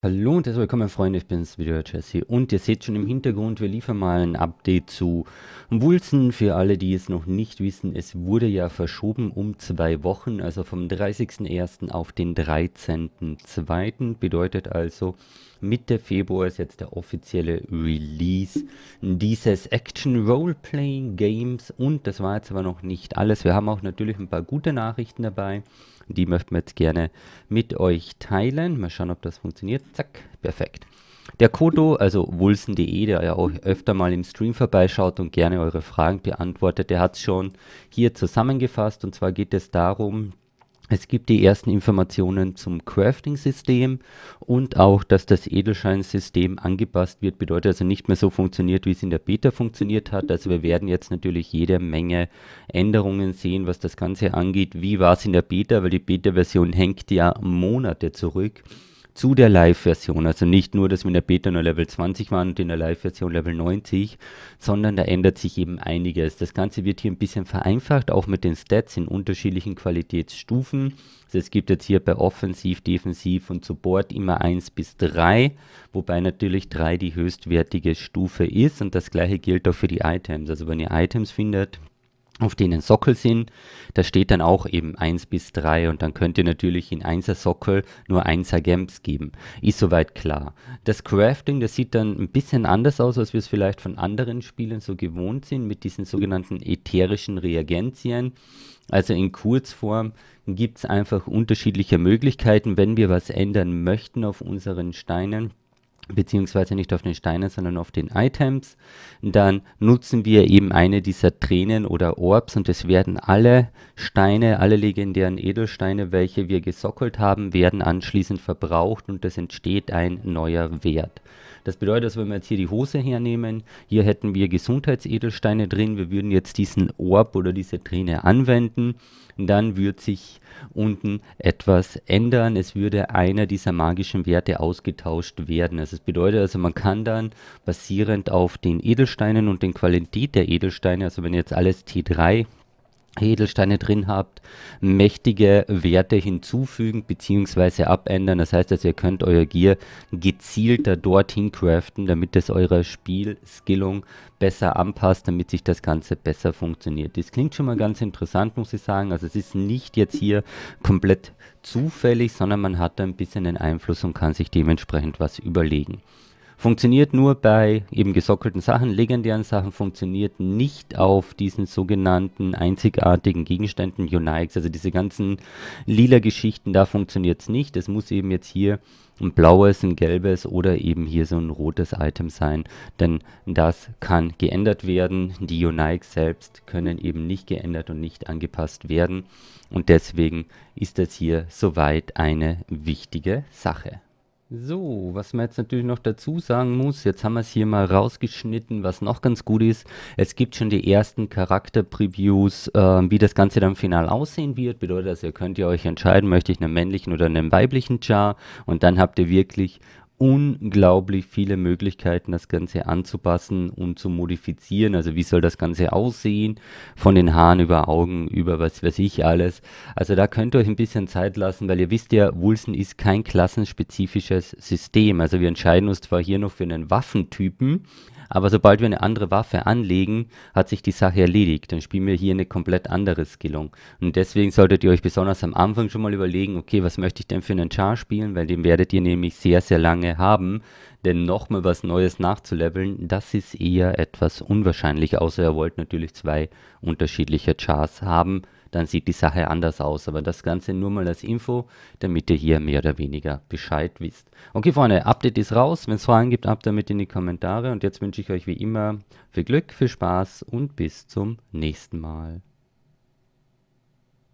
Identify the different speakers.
Speaker 1: Hallo und herzlich willkommen Freunde, ich bin bin's wieder Jesse und ihr seht schon im Hintergrund, wir liefern mal ein Update zu Wulzen. Für alle, die es noch nicht wissen, es wurde ja verschoben um zwei Wochen, also vom 30.01. auf den 13.02. Bedeutet also, Mitte Februar ist jetzt der offizielle Release dieses Action Roleplaying Games und das war jetzt aber noch nicht alles. Wir haben auch natürlich ein paar gute Nachrichten dabei, die möchten wir jetzt gerne mit euch teilen. Mal schauen, ob das funktioniert. Zack, perfekt. Der Kodo, also wulsen.de, der ja auch öfter mal im Stream vorbeischaut und gerne eure Fragen beantwortet, der hat es schon hier zusammengefasst. Und zwar geht es darum, es gibt die ersten Informationen zum Crafting-System und auch, dass das Edelschein-System angepasst wird, bedeutet also nicht mehr so funktioniert, wie es in der Beta funktioniert hat. Also wir werden jetzt natürlich jede Menge Änderungen sehen, was das Ganze angeht. Wie war es in der Beta? Weil die Beta-Version hängt ja Monate zurück zu der Live-Version. Also nicht nur, dass wir in der Beta nur Level 20 waren und in der Live-Version Level 90, sondern da ändert sich eben einiges. Das Ganze wird hier ein bisschen vereinfacht, auch mit den Stats in unterschiedlichen Qualitätsstufen. Also es gibt jetzt hier bei Offensiv, Defensiv und Support immer 1 bis 3, wobei natürlich 3 die höchstwertige Stufe ist und das gleiche gilt auch für die Items. Also wenn ihr Items findet, auf denen Sockel sind. Da steht dann auch eben 1 bis 3 und dann könnt ihr natürlich in 1er Sockel nur 1er Gems geben. Ist soweit klar. Das Crafting, das sieht dann ein bisschen anders aus, als wir es vielleicht von anderen Spielen so gewohnt sind, mit diesen sogenannten ätherischen Reagenzien. Also in Kurzform gibt es einfach unterschiedliche Möglichkeiten, wenn wir was ändern möchten auf unseren Steinen beziehungsweise nicht auf den Steinen, sondern auf den Items, dann nutzen wir eben eine dieser Tränen oder Orbs und es werden alle Steine, alle legendären Edelsteine, welche wir gesockelt haben, werden anschließend verbraucht und es entsteht ein neuer Wert. Das bedeutet, dass wenn wir jetzt hier die Hose hernehmen, hier hätten wir Gesundheitsedelsteine drin, wir würden jetzt diesen Orb oder diese Träne anwenden, dann würde sich unten etwas ändern, es würde einer dieser magischen Werte ausgetauscht werden. Also das bedeutet also, man kann dann basierend auf den Edelsteinen und den Qualität der Edelsteine, also wenn jetzt alles T3 Edelsteine drin habt, mächtige Werte hinzufügen bzw. abändern. Das heißt, dass ihr könnt euer Gear gezielter dorthin craften, damit es eurer Spielskillung besser anpasst, damit sich das Ganze besser funktioniert. Das klingt schon mal ganz interessant, muss ich sagen. Also es ist nicht jetzt hier komplett zufällig, sondern man hat da ein bisschen einen Einfluss und kann sich dementsprechend was überlegen. Funktioniert nur bei eben gesockelten Sachen, legendären Sachen, funktioniert nicht auf diesen sogenannten einzigartigen Gegenständen, Unix, also diese ganzen lila Geschichten, da funktioniert es nicht. Es muss eben jetzt hier ein blaues, ein gelbes oder eben hier so ein rotes Item sein, denn das kann geändert werden. Die Unix selbst können eben nicht geändert und nicht angepasst werden und deswegen ist das hier soweit eine wichtige Sache. So, was man jetzt natürlich noch dazu sagen muss, jetzt haben wir es hier mal rausgeschnitten, was noch ganz gut ist. Es gibt schon die ersten Charakter-Previews, äh, wie das Ganze dann final aussehen wird. Bedeutet, dass also ihr könnt ihr euch entscheiden, möchte ich einen männlichen oder einen weiblichen Char. Und dann habt ihr wirklich unglaublich viele Möglichkeiten, das Ganze anzupassen und zu modifizieren. Also wie soll das Ganze aussehen? Von den Haaren über Augen, über was weiß ich alles. Also da könnt ihr euch ein bisschen Zeit lassen, weil ihr wisst ja, Wilson ist kein klassenspezifisches System. Also wir entscheiden uns zwar hier noch für einen Waffentypen, aber sobald wir eine andere Waffe anlegen, hat sich die Sache erledigt. Dann spielen wir hier eine komplett andere Skillung. Und deswegen solltet ihr euch besonders am Anfang schon mal überlegen, okay, was möchte ich denn für einen Char spielen, weil den werdet ihr nämlich sehr, sehr lange haben. Denn nochmal was Neues nachzuleveln, das ist eher etwas unwahrscheinlich, außer ihr wollt natürlich zwei unterschiedliche Chars haben dann sieht die Sache anders aus. Aber das Ganze nur mal als Info, damit ihr hier mehr oder weniger Bescheid wisst. Okay, Freunde, Update ist raus. Wenn es Fragen gibt, ab damit in die Kommentare. Und jetzt wünsche ich euch wie immer viel Glück, viel Spaß und bis zum nächsten Mal.